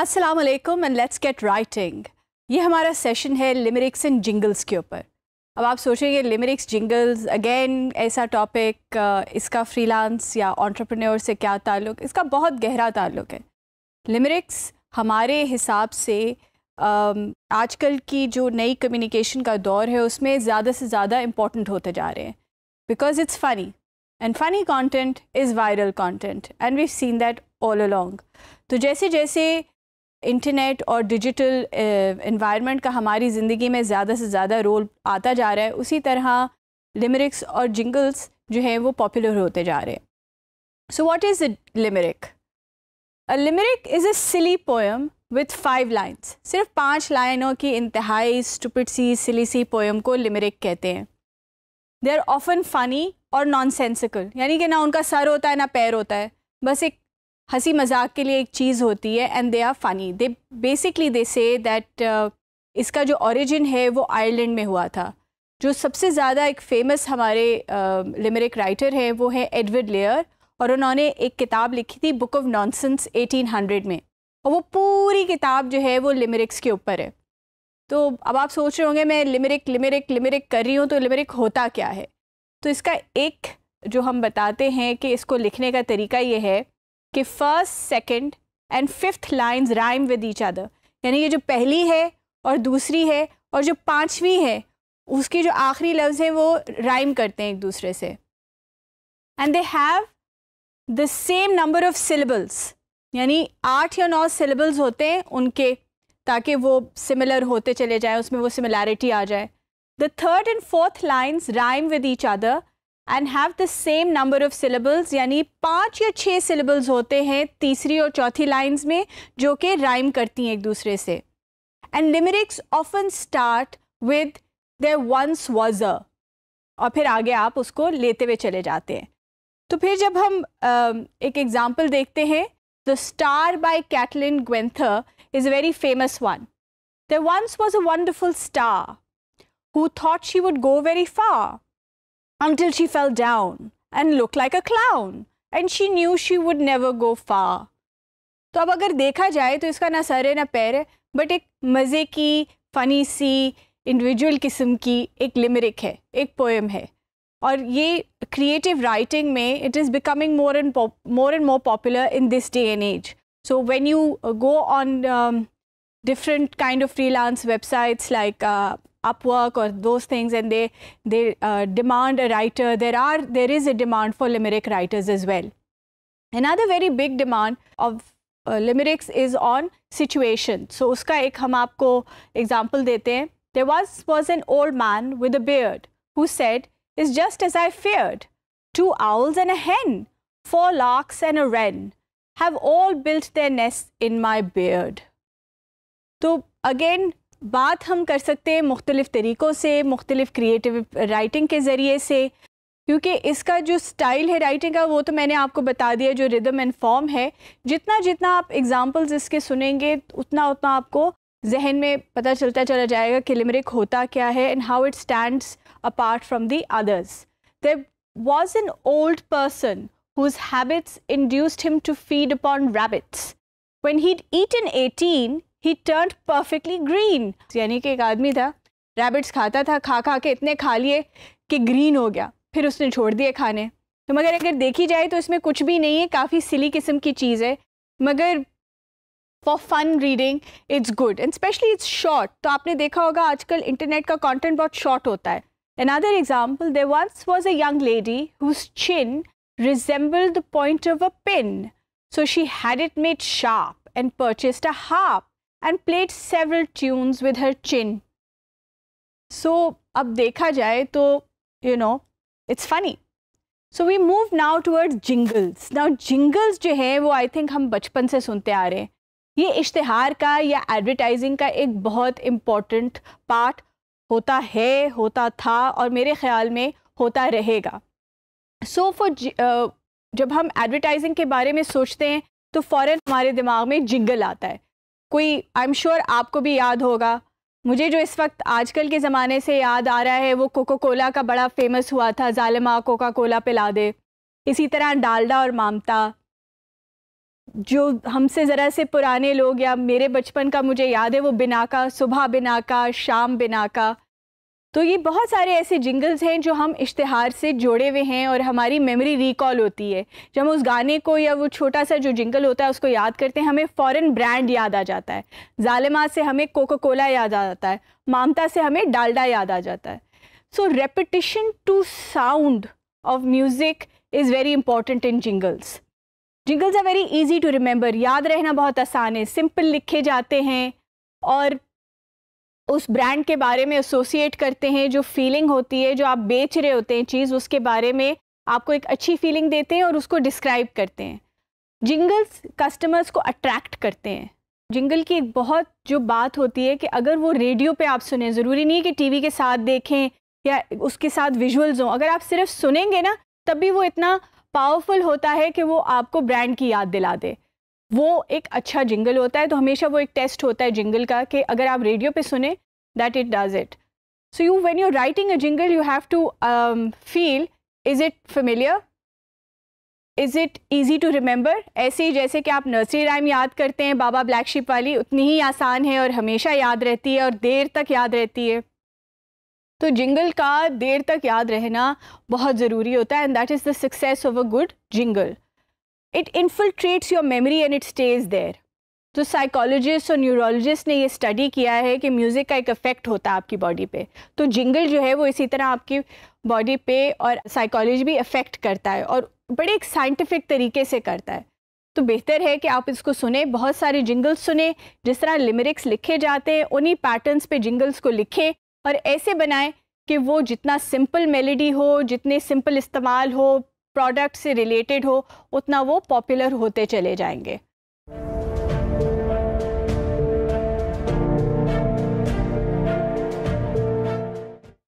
Aslam and let's get writing ये हमारा session है लिमरिक्स एंड जिंगल्स के ऊपर अब आप सोचेंगे लिमरिक्स जिंगल्स अगेन ऐसा टॉपिक uh, इसका फ्रीलांस या ऑन्टरप्रनोर से क्या ताल्लुक़ इसका बहुत गहरा ताल्लुक़ है लिमरिक्स हमारे हिसाब से um, आजकल की जो नई कम्युनिकेशन का दौर है उसमें ज़्यादा से ज़्यादा इम्पोर्टेंट होते जा रहे हैं because it's funny and funny content is viral content and we seen that all along तो जैसे जैसे इंटरनेट और डिजिटल इन्वायरमेंट uh, का हमारी ज़िंदगी में ज़्यादा से ज़्यादा रोल आता जा रहा है उसी तरह लिमरिक्स और जिंगल्स जो हैं वो पॉपुलर होते जा रहे हैं so what is a limerick a limerick is a silly poem with five lines सिर्फ पाँच लाइनों की इंतहाई स्टुपिट सी सिली सी पोएम को लिमरिक कहते हैं दे आर ऑफन फ़नी और नॉन सेंसिकल यानी कि ना उनका सर होता है ना पैर होता है बस एक हंसी मजाक के लिए एक चीज़ होती है and they are funny they basically they say that इसका जो ओरिजिन है वो आयरलैंड में हुआ था जो सबसे ज़्यादा एक फ़ेमस हमारे लिमरिक uh, राइटर हैं वो हैं एडवर्ड लेयर और उन्होंने एक किताब लिखी थी बुक ऑफ नॉनसेंस 1800 में और वो पूरी किताब जो है वो लिमरिक्स के ऊपर है तो अब आप सोच रहे होंगे मैं लिमरिक लिमरिक लिमरिक कर रही हूँ तो लिमरिक होता क्या है तो इसका एक जो हम बताते हैं कि इसको लिखने का तरीका ये है कि first second and fifth lines rhyme with each other यानी ये जो पहली है और दूसरी है और जो पांचवी है उसके जो आखिरी लफ्ज़ हैं वो राइम करते हैं एक दूसरे से and they have the same number of syllables यानी आठ या नौ सिलेबल्स होते हैं उनके ताकि वो सिमिलर होते चले जाएं उसमें वो सिमिलैरिटी आ जाए the third and fourth lines rhyme with each other and have the same number of syllables yani 5 ya 6 syllables hote hain teesri aur chauthi lines mein jo ke rhyme karti hain ek dusre se and limericks often start with there once was a aur phir aage aap usko lete hue chale jate hain to phir jab hum uh, example dekhte hain the star by Kathleen gwenther is a very famous one there once was a wonderful star who thought she would go very far until she fell down and looked like a clown and she knew she would never go far. तो अब अगर देखा जाए तो इसका ना sir है ना पैर है बट एक मज़े की फ़नी सी इंडिविजुअल किस्म की एक लिमरिक है एक पोएम है और ये क्रिएटिव राइटिंग में it is becoming more and more and more popular in this day and age so when you go on different kind of freelance websites like uh, Upwork or those things, and they they uh, demand a writer. There are there is a demand for limerick writers as well. Another very big demand of uh, limericks is on situation. So uska ek हम आपको example dete. There was was an old man with a beard who said, "It's just as I feared. Two owls and a hen, four larks and a wren." have all built their nests in my beard. So again, बात हम कर सकते हैं मुख्तलिफ़ तरीक़ों से मुख्तलिफ़ creative writing के ज़रिए से क्योंकि इसका जो स्टाइल है राइटिंग का वो तो मैंने आपको बता दिया जो रिदम एंड फॉर्म है जितना जितना आप एग्ज़ाम्पल्स इसके सुनेंगे उतना उतना आपको जहन में पता चलता चला जाएगा कि लिमरिक होता क्या है and how it stand apart from the others there was an old person whose habits induced him to feed upon rabbits when he eaten he turn perfectly green यानी कि एक आदमी था रैबिट्स खाता था खा खा के इतने खा लिए कि ग्रीन हो गया फिर उसने छोड़ दिए खाने तो मगर अगर देखी जाए तो इसमें कुछ भी नहीं है काफ़ी सिली किस्म की चीज़ है मगर for fun reading it's good and specially it's short तो आपने देखा होगा आजकल इंटरनेट का कॉन्टेंट बहुत शॉर्ट होता है another example there once was a young lady whose chin resembled the point of a pin so she had it made sharp and purchased a harp and played several tunes with her chin. So, अब देखा जाए तो you know, it's funny. So we move now towards jingles. Now jingles जो है वो I think हम बचपन से सुनते आ रहे हैं ये इश्तहार का या एडवर्टाइजिंग का एक बहुत इम्पॉर्टेंट पार्ट होता है होता था और मेरे ख़्याल में होता रहेगा सो so फॉर जब हम एडवर्टाइजिंग के बारे में सोचते हैं तो फ़ौर हमारे दिमाग में जिंगल आता है कोई आई एम श्योर आपको भी याद होगा मुझे जो इस वक्त आजकल के ज़माने से याद आ रहा है वो कोको कोला का बड़ा फेमस हुआ था ालमा कोका कोला पिला दे इसी तरह डालडा और मामता जो हमसे ज़रा से पुराने लोग या मेरे बचपन का मुझे याद है वो बिना का सुबह बिना का शाम बिना का तो ये बहुत सारे ऐसे जिंगल्स हैं जो हम इश्तहार से जुड़े हुए हैं और हमारी मेमोरी रिकॉल होती है जब हम उस गाने को या वो छोटा सा जो जिंगल होता है उसको याद करते हैं हमें फॉरेन ब्रांड याद आ जाता है ज़ालिमा से हमें कोको कोला याद आ जाता है मामता से हमें डालडा याद आ जाता है so repetition to sound of music is very important in jingles jingles are very easy to remember याद रहना बहुत आसान है सिंपल लिखे जाते हैं और उस ब्रांड के बारे में एसोसिएट करते हैं जो फीलिंग होती है जो आप बेच रहे होते हैं चीज़ उसके बारे में आपको एक अच्छी फीलिंग देते हैं और उसको डिस्क्राइब करते हैं जिंगल्स कस्टमर्स को अट्रैक्ट करते हैं जिंगल की एक बहुत जो बात होती है कि अगर वो रेडियो पे आप सुने ज़रूरी नहीं है कि टीवी के साथ देखें या उसके साथ विजुअल्स हों अगर आप सिर्फ सुनेंगे ना तब भी वो इतना पावरफुल होता है कि वो आपको ब्रांड की याद दिला दे वो एक अच्छा जिंगल होता है तो हमेशा वो एक टेस्ट होता है जिंगल का कि अगर आप रेडियो पे सुने that it does it so you when you writing a jingle you have to feel is it familiar is it easy to remember ऐसे ही जैसे कि आप नर्सरी राइम याद करते हैं बाबा ब्लैक शिप वाली उतनी ही आसान है और हमेशा याद रहती है और देर तक याद रहती है तो जिंगल का देर तक याद रहना बहुत ज़रूरी होता है and that is the success of a good jingle it infiltrates your memory and it stays there तो साइकोलॉजिस्ट और न्यूरोलॉजिस्ट ने ये स्टडी किया है कि म्यूज़िक का एक इफ़ेक्ट होता है आपकी बॉडी पे तो जिंगल जो है वो इसी तरह आपकी बॉडी पे और साइकोलॉजी भी इफ़ेक्ट करता है और बड़े एक साइंटिफिक तरीके से करता है तो बेहतर है कि आप इसको सुने बहुत सारे जिंगल्स सुने जिस तरह लिमरिक्स लिखे जाते हैं उन्हीं पैटर्न्स पे जिंगल्स को लिखें और ऐसे बनाएं कि वो जितना सिंपल मेलेडी हो जितने सिंपल इस्तेमाल हो प्रोडक्ट से रिलेटेड हो उतना वो पॉपुलर होते चले जाएंगे